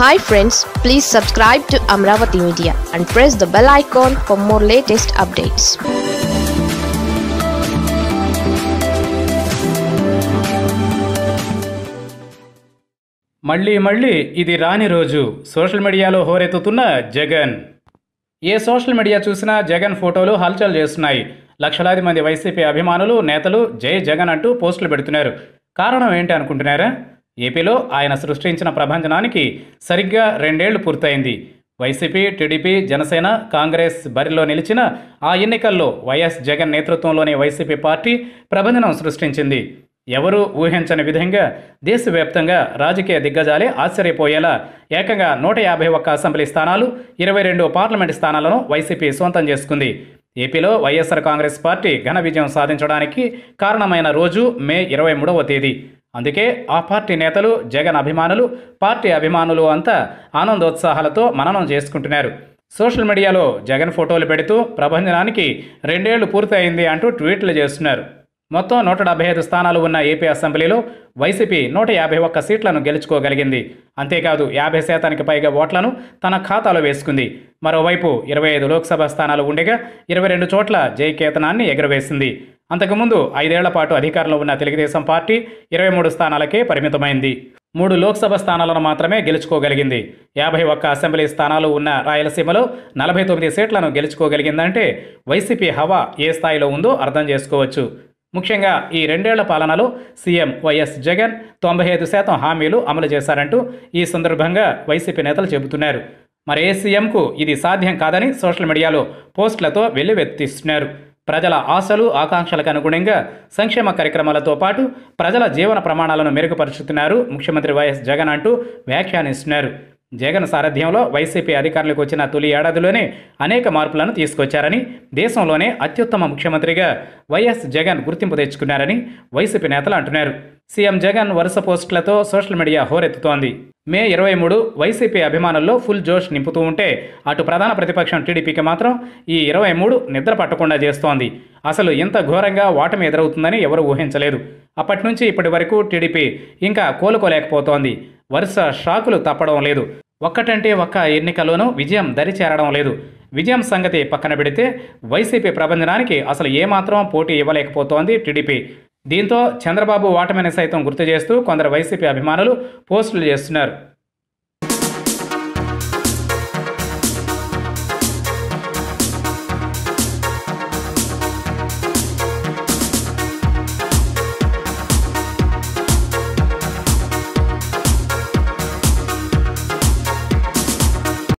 hi friends please subscribe to Amaravati media and press the bell icon for more latest updates మళ్ళీ మళ్ళీ ఇది రాని రోజు సోషల్ మీడియాలో హోరెత్తుతున్న జగన్ ఏ సోషల్ మీడియా చూసినా జగన్ ఫోటోలు హల్చల్ చేస్తున్నాయి లక్షలాది మంది వైసీపీ అభిమానులు నేతలు జై జగన్ అంటూ పోస్టులు పెడుతున్నారు కారణం ఏంటి అనుకుంటున్నారా ఏపీలో ఆయన సృష్టించిన ప్రభంజనానికి సరిగ్గా రెండేళ్లు పూర్తయింది వైసీపీ టీడీపీ జనసేన కాంగ్రెస్ బరిలో నిలిచిన ఆ ఎన్నికల్లో వైఎస్ జగన్ నేతృత్వంలోని వైసీపీ పార్టీ ప్రభంజనం సృష్టించింది ఎవరూ ఊహించని విధంగా దేశవ్యాప్తంగా రాజకీయ దిగ్గజాలే ఆశ్చర్యపోయేలా ఏకంగా నూట యాభై ఒక్క అసెంబ్లీ స్థానాలు ఇరవై రెండు పార్లమెంట్ స్థానాలను వైసీపీ సొంతం చేసుకుంది ఏపీలో వైఎస్ఆర్ కాంగ్రెస్ పార్టీ ఘన విజయం సాధించడానికి కారణమైన రోజు మే ఇరవై మూడవ తేదీ అందుకే ఆ పార్టీ నేతలు జగన్ అభిమానులు పార్టీ అభిమానులు అంతా ఆనందోత్సాహాలతో మననం చేసుకుంటున్నారు సోషల్ మీడియాలో జగన్ ఫోటోలు పెడుతూ ప్రభంజనానికి రెండేళ్లు పూర్తయింది అంటూ ట్వీట్లు చేస్తున్నారు మొత్తం నూట డెబ్బై ఐదు స్థానాలు ఉన్న ఏపీ అసెంబ్లీలో వైసీపీ నూట యాభై ఒక్క సీట్లను గెలుచుకోగలిగింది అంతేకాదు యాభై శాతానికి పైగా ఓట్లను తన ఖాతాలో వేసుకుంది మరోవైపు ఇరవై ఐదు లోక్సభ స్థానాలు ఉండగా ఇరవై రెండు చోట్ల జయకేతనాన్ని ఎగురవేసింది అంతకుముందు ఐదేళ్ల పాటు అధికారంలో ఉన్న తెలుగుదేశం పార్టీ ఇరవై మూడు స్థానాలకే పరిమితమైంది మూడు లోక్సభ స్థానాలను మాత్రమే గెలుచుకోగలిగింది యాభై ఒక్క అసెంబ్లీ స్థానాలు ఉన్న రాయలసీమలో నలభై తొమ్మిది సీట్లను గెలుచుకోగలిగిందంటే వైసీపీ హవా ఏ స్థాయిలో ఉందో అర్థం చేసుకోవచ్చు ముఖ్యంగా ఈ రెండేళ్ల పాలనలో సీఎం వైఎస్ జగన్ తొంభై ఐదు శాతం హామీలు అమలు చేశారంటూ ఈ సందర్భంగా వైసీపీ నేతలు చెబుతున్నారు మరి ఏ సీఎంకు ఇది సాధ్యం కాదని సోషల్ మీడియాలో పోస్టులతో వెల్లువెత్తిస్తున్నారు ప్రజల ఆశలు ఆకాంక్షలకు అనుగుణంగా సంక్షేమ కార్యక్రమాలతో పాటు ప్రజల జీవన ప్రమాణాలను మెరుగుపరుచుతున్నారు ముఖ్యమంత్రి వైఎస్ జగన్ అంటూ వ్యాఖ్యానిస్తున్నారు జగన్ సారథ్యంలో వైసీపీ అధికారులకు వచ్చిన తొలి ఏడాదిలోనే అనేక మార్పులను తీసుకొచ్చారని దేశంలోనే అత్యుత్తమ ముఖ్యమంత్రిగా వైఎస్ జగన్ గుర్తింపు తెచ్చుకున్నారని వైసీపీ నేతలు అంటున్నారు సీఎం జగన్ వరుస పోస్టులతో సోషల్ మీడియా హోరెత్తుతోంది మే ఇరవై మూడు వైసీపీ అభిమానుల్లో ఫుల్ జోష్ నింపుతూ ఉంటే అటు ప్రధాన ప్రతిపక్షం టీడీపీకి మాత్రం ఈ ఇరవై మూడు నిద్ర పట్టకుండా చేస్తోంది అసలు ఇంత ఘోరంగా ఓటమి ఎదురవుతుందని ఎవరు ఊహించలేదు అప్పటి నుంచి ఇప్పటి వరకు టీడీపీ ఇంకా కోలుకోలేకపోతోంది వరుస షాకులు తప్పడం లేదు ఒక్కటంటే ఒక్క ఎన్నికలోనూ విజయం దరిచేరడం లేదు విజయం సంగతి పక్కన పెడితే వైసీపీ ప్రబంధనానికి అసలు ఏమాత్రం పోటీ ఇవ్వలేకపోతోంది టీడీపీ దీంతో చంద్రబాబు ఓటమిని సైతం గుర్తు చేస్తూ కొందరు వైసీపీ అభిమానులు పోస్టులు చేస్తున్నారు